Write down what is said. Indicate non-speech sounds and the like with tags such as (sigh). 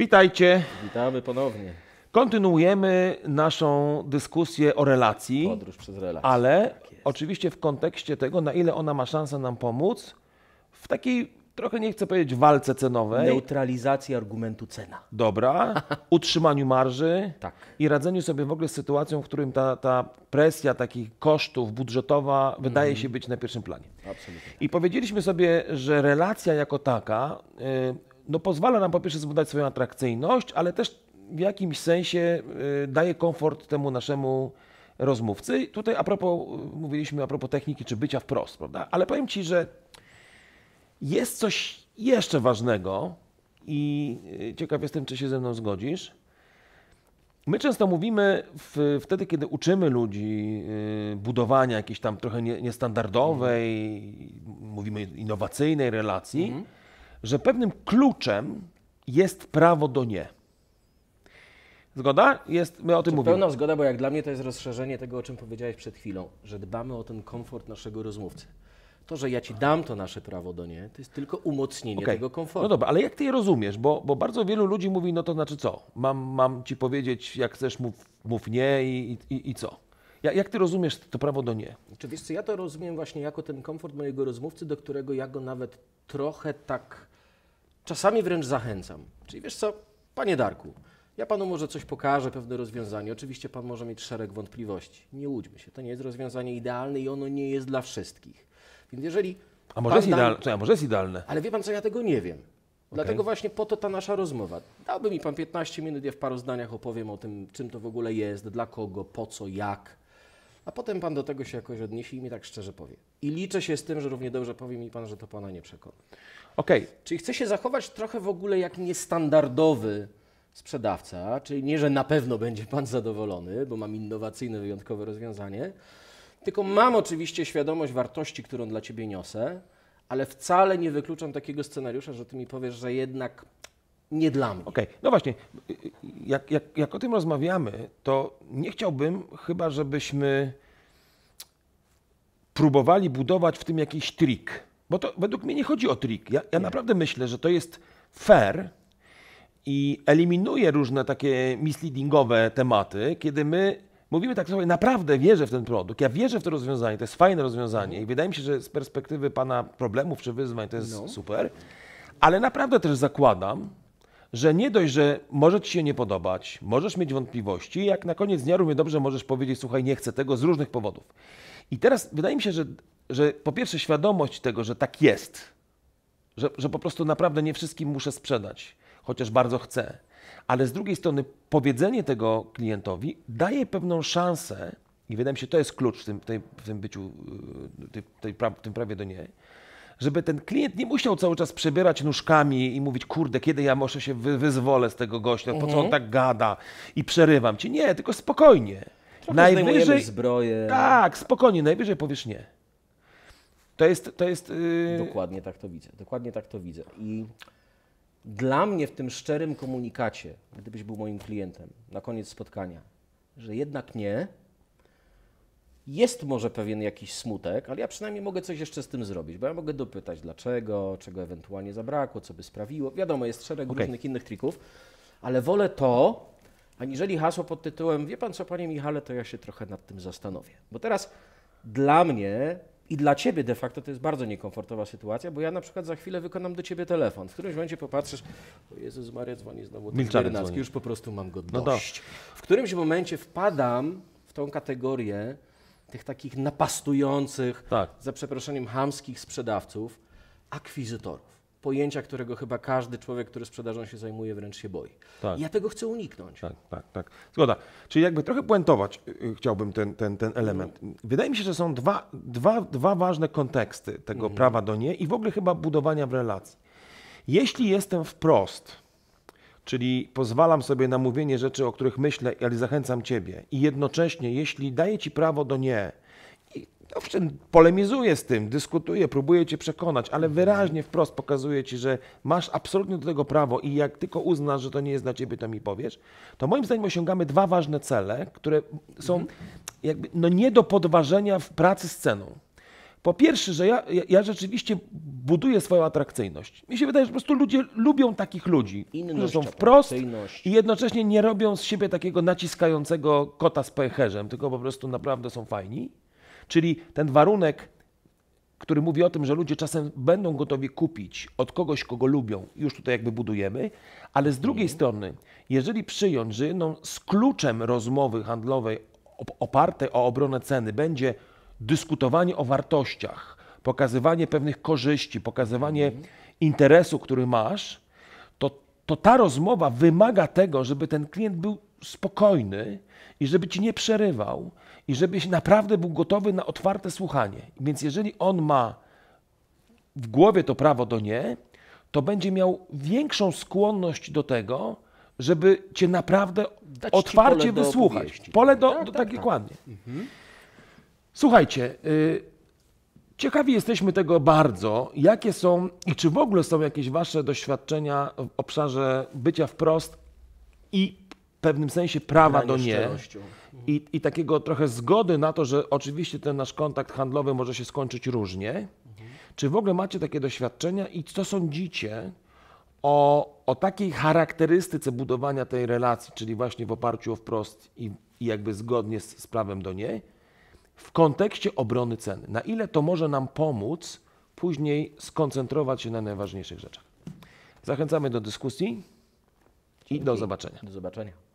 Witajcie. Witamy ponownie. Kontynuujemy naszą dyskusję o relacji. Podróż przez relację. Ale tak oczywiście w kontekście tego, na ile ona ma szansę nam pomóc w takiej, trochę nie chcę powiedzieć, walce cenowej. Neutralizacji argumentu cena. Dobra. (laughs) utrzymaniu marży. Tak. I radzeniu sobie w ogóle z sytuacją, w którym ta, ta presja takich kosztów budżetowa wydaje mm. się być na pierwszym planie. Absolutnie. I powiedzieliśmy sobie, że relacja jako taka... Yy, no pozwala nam po pierwsze zbudować swoją atrakcyjność, ale też w jakimś sensie e, daje komfort temu naszemu rozmówcy. Tutaj a propos, e, mówiliśmy a propos techniki czy bycia wprost, prawda? Ale powiem Ci, że jest coś jeszcze ważnego i e, ciekaw jestem, czy się ze mną zgodzisz. My często mówimy w, wtedy, kiedy uczymy ludzi budowania jakiejś tam trochę niestandardowej, mm. mówimy innowacyjnej relacji, mm że pewnym kluczem jest prawo do nie. Zgoda? Jest, my o tym mówimy. Pełna zgoda, bo jak dla mnie to jest rozszerzenie tego, o czym powiedziałeś przed chwilą, że dbamy o ten komfort naszego rozmówcy. To, że ja ci dam to nasze prawo do nie, to jest tylko umocnienie okay. tego komfortu. No dobra, ale jak ty je rozumiesz? Bo, bo bardzo wielu ludzi mówi, no to znaczy co? Mam, mam ci powiedzieć, jak chcesz, mów, mów nie i, i, i co? Ja, jak ty rozumiesz to prawo do nie? Czy wiesz co, ja to rozumiem właśnie jako ten komfort mojego rozmówcy, do którego ja go nawet trochę tak Czasami wręcz zachęcam. Czyli wiesz co, panie Darku, ja panu może coś pokażę, pewne rozwiązanie. Oczywiście pan może mieć szereg wątpliwości. Nie łudźmy się, to nie jest rozwiązanie idealne i ono nie jest dla wszystkich. Więc jeżeli. A może, jest, idealne, da... a może jest idealne? Ale wie pan co, ja tego nie wiem. Dlatego właśnie po to ta nasza rozmowa. Dałby mi pan 15 minut, ja w paru zdaniach opowiem o tym, czym to w ogóle jest, dla kogo, po co, jak a potem Pan do tego się jakoś odniesie i mi tak szczerze powie. I liczę się z tym, że równie dobrze powie mi Pan, że to Pana nie przekona. Okej. Okay. Czyli chcę się zachować trochę w ogóle jak niestandardowy sprzedawca, czyli nie, że na pewno będzie Pan zadowolony, bo mam innowacyjne, wyjątkowe rozwiązanie, tylko mam oczywiście świadomość wartości, którą dla Ciebie niosę, ale wcale nie wykluczam takiego scenariusza, że Ty mi powiesz, że jednak nie dla mnie. Okej, okay. no właśnie, jak, jak, jak o tym rozmawiamy, to nie chciałbym chyba, żebyśmy próbowali budować w tym jakiś trik. Bo to według mnie nie chodzi o trik. Ja, ja naprawdę myślę, że to jest fair i eliminuje różne takie misleadingowe tematy, kiedy my mówimy tak sobie, naprawdę wierzę w ten produkt, ja wierzę w to rozwiązanie, to jest fajne rozwiązanie i wydaje mi się, że z perspektywy Pana problemów czy wyzwań to jest no. super, ale naprawdę też zakładam, że nie dość, że może ci się nie podobać, możesz mieć wątpliwości, jak na koniec dnia równie dobrze możesz powiedzieć, słuchaj, nie chcę tego z różnych powodów. I teraz wydaje mi się, że, że po pierwsze świadomość tego, że tak jest, że, że po prostu naprawdę nie wszystkim muszę sprzedać, chociaż bardzo chcę, ale z drugiej strony powiedzenie tego klientowi daje pewną szansę, i wydaje mi się, to jest klucz w tym, tej, w tym byciu, y, w tym prawie do niej, żeby ten klient nie musiał cały czas przebierać nóżkami i mówić, kurde, kiedy ja może się wy wyzwolę z tego gościa, po co on mhm. tak gada i przerywam ci. Nie, tylko spokojnie. Trochę najwyżej zbroję. Tak, spokojnie, najwyżej powiesz nie. To jest. To jest yy... Dokładnie tak to widzę. Dokładnie tak to widzę. I dla mnie w tym szczerym komunikacie, gdybyś był moim klientem na koniec spotkania, że jednak nie, jest może pewien jakiś smutek, ale ja przynajmniej mogę coś jeszcze z tym zrobić, bo ja mogę dopytać dlaczego, czego ewentualnie zabrakło, co by sprawiło. Wiadomo, jest szereg okay. różnych innych trików, ale wolę to, aniżeli hasło pod tytułem Wie pan co, panie Michale, to ja się trochę nad tym zastanowię. Bo teraz dla mnie i dla ciebie de facto to jest bardzo niekomfortowa sytuacja, bo ja na przykład za chwilę wykonam do ciebie telefon. W którymś momencie popatrzysz, o Jezus Maria dzwoni znowu Milczarek już po prostu mam go no dość. No W którymś momencie wpadam w tą kategorię, tych takich napastujących, tak. za przeproszeniem, hamskich sprzedawców, akwizytorów. Pojęcia, którego chyba każdy człowiek, który sprzedażą się zajmuje, wręcz się boi. Tak. ja tego chcę uniknąć. Tak, tak, tak. Zgoda. Czyli jakby trochę puentować y, y, chciałbym ten, ten, ten element. Mm. Wydaje mi się, że są dwa, dwa, dwa ważne konteksty tego mm. prawa do nie i w ogóle chyba budowania w relacji. Jeśli jestem wprost, Czyli pozwalam sobie na mówienie rzeczy, o których myślę, ale zachęcam Ciebie. I jednocześnie, jeśli daję Ci prawo do nie, i owszem, polemizuję z tym, dyskutuję, próbuję Cię przekonać, ale mhm. wyraźnie, wprost pokazuję Ci, że masz absolutnie do tego prawo i jak tylko uznasz, że to nie jest dla Ciebie, to mi powiesz, to moim zdaniem osiągamy dwa ważne cele, które są mhm. jakby no nie do podważenia w pracy z ceną. Po pierwsze, że ja, ja, rzeczywiście buduję swoją atrakcyjność. Mi się wydaje, że po prostu ludzie lubią takich ludzi, Inność, którzy są wprost i jednocześnie nie robią z siebie takiego naciskającego kota z pęcherzem, tylko po prostu naprawdę są fajni. Czyli ten warunek, który mówi o tym, że ludzie czasem będą gotowi kupić od kogoś, kogo lubią, już tutaj jakby budujemy, ale z drugiej mhm. strony, jeżeli przyjąć, że jedną z kluczem rozmowy handlowej oparte o obronę ceny będzie – dyskutowanie o wartościach, pokazywanie pewnych korzyści, pokazywanie mhm. interesu, który masz, to, to ta rozmowa wymaga tego, żeby ten klient był spokojny i żeby ci nie przerywał i żebyś naprawdę był gotowy na otwarte słuchanie. Więc jeżeli on ma w głowie to prawo do nie, to będzie miał większą skłonność do tego, żeby cię naprawdę Dać otwarcie pole wysłuchać. Pole do, tak, do, tak, tak, tak. Mhm. Słuchajcie, y, ciekawi jesteśmy tego bardzo, jakie są i czy w ogóle są jakieś Wasze doświadczenia w obszarze bycia wprost i w pewnym sensie prawa do nie. I, I takiego trochę zgody na to, że oczywiście ten nasz kontakt handlowy może się skończyć różnie. Mhm. Czy w ogóle macie takie doświadczenia i co sądzicie o, o takiej charakterystyce budowania tej relacji, czyli właśnie w oparciu o wprost i, i jakby zgodnie z, z prawem do niej? w kontekście obrony ceny. Na ile to może nam pomóc później skoncentrować się na najważniejszych rzeczach. Zachęcamy do dyskusji Dzięki. i do zobaczenia. Do zobaczenia.